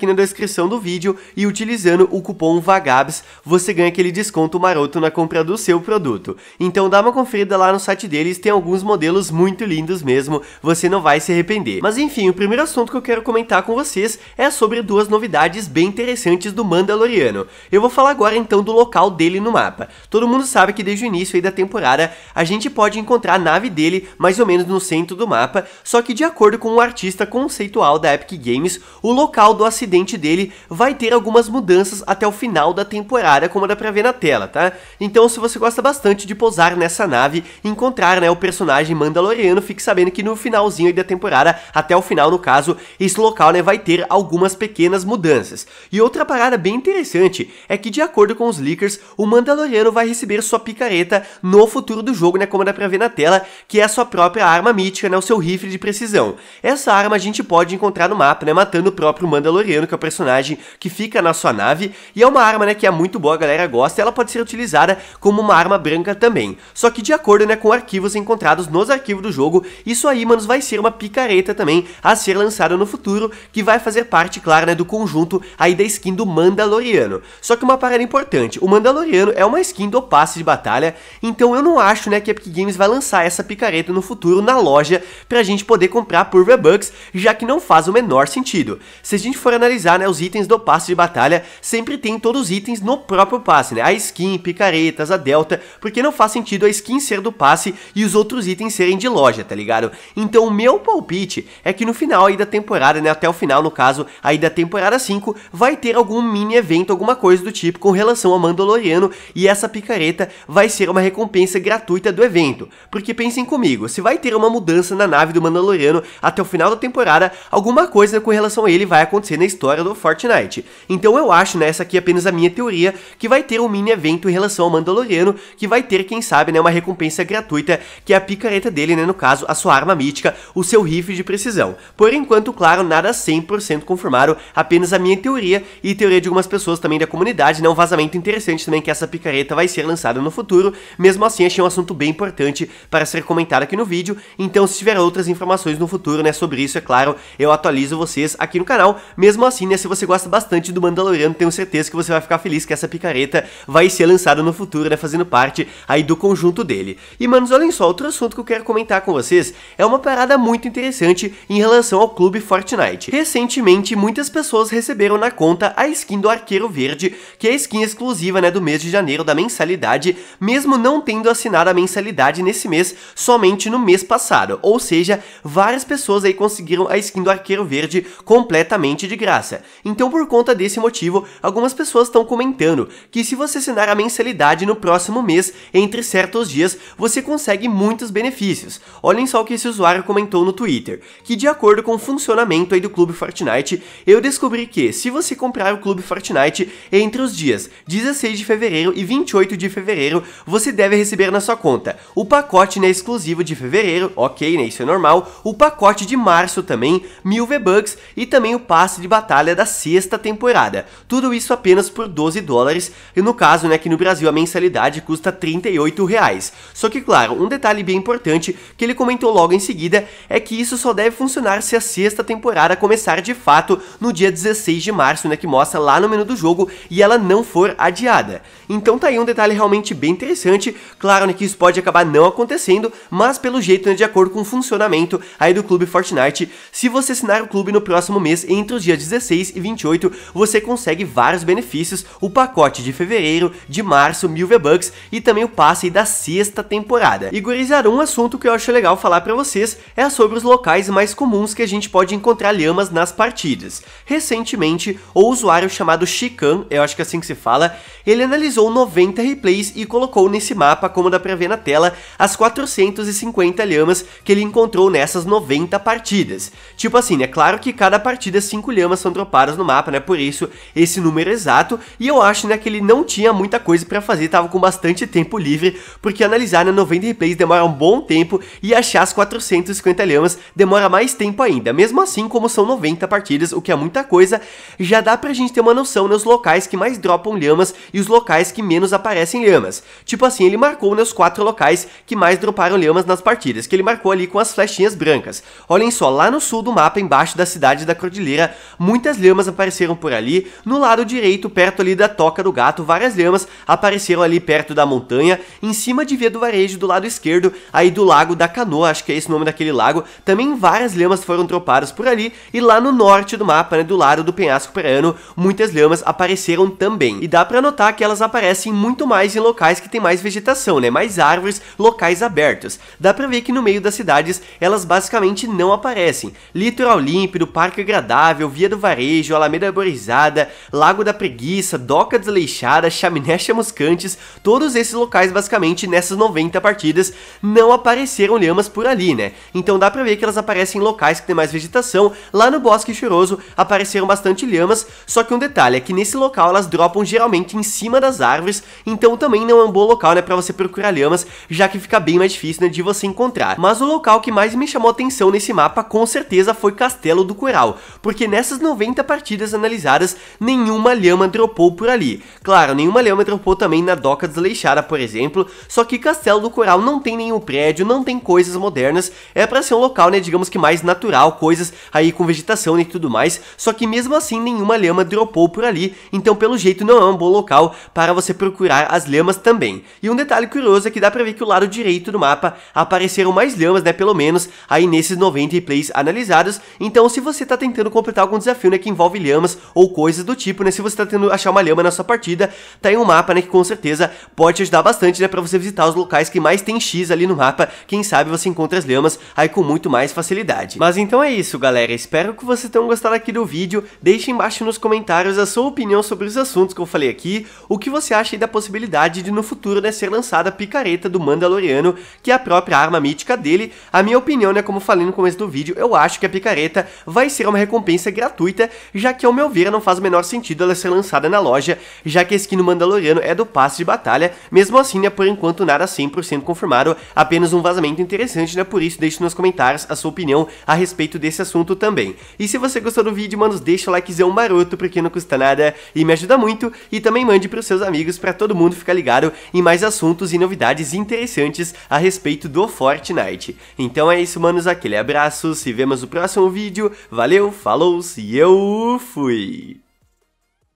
aqui na descrição do vídeo e utilizando o cupom VAGABS você ganha aquele desconto maroto na compra do seu produto. Então dá uma conferida lá no site deles, tem alguns modelos muito lindos mesmo, você não vai se arrepender. Mas enfim, o primeiro assunto que eu quero comentar com vocês é sobre duas novidades bem interessantes do Mandaloriano. Eu vou falar agora então do local dele no mapa. Todo mundo sabe que desde o início aí da temporada a gente pode encontrar a nave dele mais ou menos no centro do mapa, só que de acordo com um artista conceitual da Epic Games, o local do acidente acidente dele vai ter algumas mudanças até o final da temporada, como dá pra ver na tela, tá? Então se você gosta bastante de pousar nessa nave e encontrar né, o personagem mandaloriano, fique sabendo que no finalzinho da temporada, até o final no caso, esse local né, vai ter algumas pequenas mudanças. E outra parada bem interessante é que de acordo com os leakers, o mandaloriano vai receber sua picareta no futuro do jogo, né, como dá pra ver na tela, que é a sua própria arma mítica, né, o seu rifle de precisão. Essa arma a gente pode encontrar no mapa, né, matando o próprio mandaloriano Mariano, que é o personagem que fica na sua nave, e é uma arma, né, que é muito boa, a galera gosta, e ela pode ser utilizada como uma arma branca também. Só que de acordo, né, com arquivos encontrados nos arquivos do jogo, isso aí, manos, vai ser uma picareta também a ser lançada no futuro, que vai fazer parte, claro, né, do conjunto aí da skin do Mandaloriano. Só que uma parada importante, o Mandaloriano é uma skin do passe de batalha, então eu não acho, né, que a Epic Games vai lançar essa picareta no futuro na loja pra gente poder comprar por V-Bucks, já que não faz o menor sentido. Se a gente for analisar visualizar né, os itens do passe de batalha, sempre tem todos os itens no próprio passe, né? A skin, picaretas, a delta, porque não faz sentido a skin ser do passe e os outros itens serem de loja, tá ligado? Então o meu palpite é que no final aí da temporada, né, até o final no caso, aí da temporada 5, vai ter algum mini evento, alguma coisa do tipo com relação ao Mandaloriano e essa picareta vai ser uma recompensa gratuita do evento. Porque pensem comigo, se vai ter uma mudança na nave do Mandaloriano até o final da temporada, alguma coisa com relação a ele vai acontecer na história história do Fortnite. Então eu acho, né, essa aqui é apenas a minha teoria, que vai ter um mini evento em relação ao Mandaloriano, que vai ter, quem sabe, né, uma recompensa gratuita, que é a picareta dele, né, no caso, a sua arma mítica, o seu rifle de precisão. Por enquanto, claro, nada 100% confirmado, apenas a minha teoria e teoria de algumas pessoas também da comunidade, né, um vazamento interessante também que essa picareta vai ser lançada no futuro, mesmo assim achei um assunto bem importante para ser comentado aqui no vídeo, então se tiver outras informações no futuro, né, sobre isso, é claro, eu atualizo vocês aqui no canal, mesmo mesmo assim, né, se você gosta bastante do Mandaloriano, tenho certeza que você vai ficar feliz que essa picareta vai ser lançada no futuro, né, fazendo parte aí do conjunto dele. E, manos, olhem só, outro assunto que eu quero comentar com vocês é uma parada muito interessante em relação ao clube Fortnite. Recentemente, muitas pessoas receberam na conta a skin do Arqueiro Verde, que é a skin exclusiva, né, do mês de janeiro da mensalidade, mesmo não tendo assinado a mensalidade nesse mês, somente no mês passado. Ou seja, várias pessoas aí conseguiram a skin do Arqueiro Verde completamente de graça graça. Então, por conta desse motivo, algumas pessoas estão comentando que se você assinar a mensalidade no próximo mês, entre certos dias, você consegue muitos benefícios. Olhem só o que esse usuário comentou no Twitter, que de acordo com o funcionamento aí do Clube Fortnite, eu descobri que se você comprar o Clube Fortnite entre os dias 16 de fevereiro e 28 de fevereiro, você deve receber na sua conta o pacote né, exclusivo de fevereiro, ok, né, isso é normal, o pacote de março também, mil V-Bucks e também o passe de batalha batalha da sexta temporada. Tudo isso apenas por 12 dólares, e no caso, né, que no Brasil a mensalidade custa 38 reais. Só que, claro, um detalhe bem importante que ele comentou logo em seguida é que isso só deve funcionar se a sexta temporada começar de fato no dia 16 de março, né, que mostra lá no menu do jogo, e ela não for adiada. Então tá aí um detalhe realmente bem interessante, claro né, que isso pode acabar não acontecendo, mas pelo jeito, né, de acordo com o funcionamento aí do Clube Fortnite, se você assinar o clube no próximo mês entre os dias 16 e 28 você consegue vários benefícios, o pacote de fevereiro, de março, mil V-Bucks e também o passe da sexta temporada. E gurizada, um assunto que eu acho legal falar pra vocês é sobre os locais mais comuns que a gente pode encontrar lhamas nas partidas. Recentemente, o usuário chamado Chican, eu acho que é assim que se fala, ele analisou 90 replays e colocou nesse mapa, como dá pra ver na tela, as 450 lhamas que ele encontrou nessas 90 partidas. Tipo assim, é claro que cada partida 5 é lhamas são dropadas no mapa, né? Por isso esse número exato. E eu acho, né, que ele não tinha muita coisa para fazer, tava com bastante tempo livre, porque analisar né, 90 replays demora um bom tempo e achar as 450 lhamas demora mais tempo ainda. Mesmo assim, como são 90 partidas, o que é muita coisa, já dá pra gente ter uma noção nos né, locais que mais dropam lhamas e os locais que menos aparecem lhamas. Tipo assim, ele marcou né, quatro locais que mais droparam lhamas nas partidas, que ele marcou ali com as flechinhas brancas. Olhem só, lá no sul do mapa, embaixo da cidade da Cordilheira, muitas lhamas apareceram por ali. No lado direito, perto ali da toca do gato, várias lhamas apareceram ali perto da montanha, em cima de via do varejo, do lado esquerdo, aí do lago da canoa, acho que é esse o nome daquele lago. Também várias lhamas foram dropadas por ali, e lá no norte do mapa, né, do lado do penhasco praiano, muitas lhamas apareceram também. E dá para notar que elas aparecem muito mais em locais que tem mais vegetação, né, mais árvores, locais abertos. Dá pra ver que no meio das cidades elas basicamente não aparecem. Litoral límpido, parque agradável, via do Varejo, Alameda Arborizada, Lago da Preguiça, Doca Desleixada, Chaminé Chamuscantes, todos esses locais basicamente nessas 90 partidas não apareceram lhamas por ali, né? Então dá pra ver que elas aparecem em locais que tem mais vegetação, lá no Bosque Cheiroso apareceram bastante lhamas, só que um detalhe é que nesse local elas dropam geralmente em cima das árvores, então também não é um bom local, né, pra você procurar lhamas, já que fica bem mais difícil, né, de você encontrar. Mas o local que mais me chamou atenção nesse mapa com certeza foi Castelo do Coral, porque nessas 90 partidas analisadas, nenhuma lhama dropou por ali. Claro, nenhuma lhama dropou também na Doca Desleixada, por exemplo, só que Castelo do Coral não tem nenhum prédio, não tem coisas modernas, é para ser um local, né, digamos que mais natural, coisas aí com vegetação e tudo mais, só que mesmo assim nenhuma lhama dropou por ali, então pelo jeito não é um bom local para você procurar as lhamas também. E um detalhe curioso é que dá pra ver que o lado direito do mapa apareceram mais lhamas, né, pelo menos, aí nesses 90 plays analisados, então se você tá tentando completar algum desafio, desafio, né, que envolve lhamas ou coisas do tipo, né, se você tá tentando achar uma lhama na sua partida, tá aí um mapa, né, que com certeza pode te ajudar bastante, né, pra você visitar os locais que mais tem X ali no mapa, quem sabe você encontra as lhamas aí com muito mais facilidade. Mas então é isso, galera, espero que vocês tenham gostado aqui do vídeo, deixe embaixo nos comentários a sua opinião sobre os assuntos que eu falei aqui, o que você acha da possibilidade de no futuro, né, ser lançada a picareta do Mandaloriano, que é a própria arma mítica dele, a minha opinião, né, como falei no começo do vídeo, eu acho que a picareta vai ser uma recompensa gratuita gratuita, já que ao meu ver não faz o menor sentido ela ser lançada na loja, já que a skin do Mandaloriano é do passe de batalha, mesmo assim né, por enquanto nada 100% confirmado, apenas um vazamento interessante né, por isso deixe nos comentários a sua opinião a respeito desse assunto também. E se você gostou do vídeo, manos, deixa o likezão maroto porque não custa nada e me ajuda muito e também mande para os seus amigos para todo mundo ficar ligado em mais assuntos e novidades interessantes a respeito do Fortnite. Então é isso, manos, aquele abraço, se vemos no próximo vídeo, valeu, falou, se eu fui!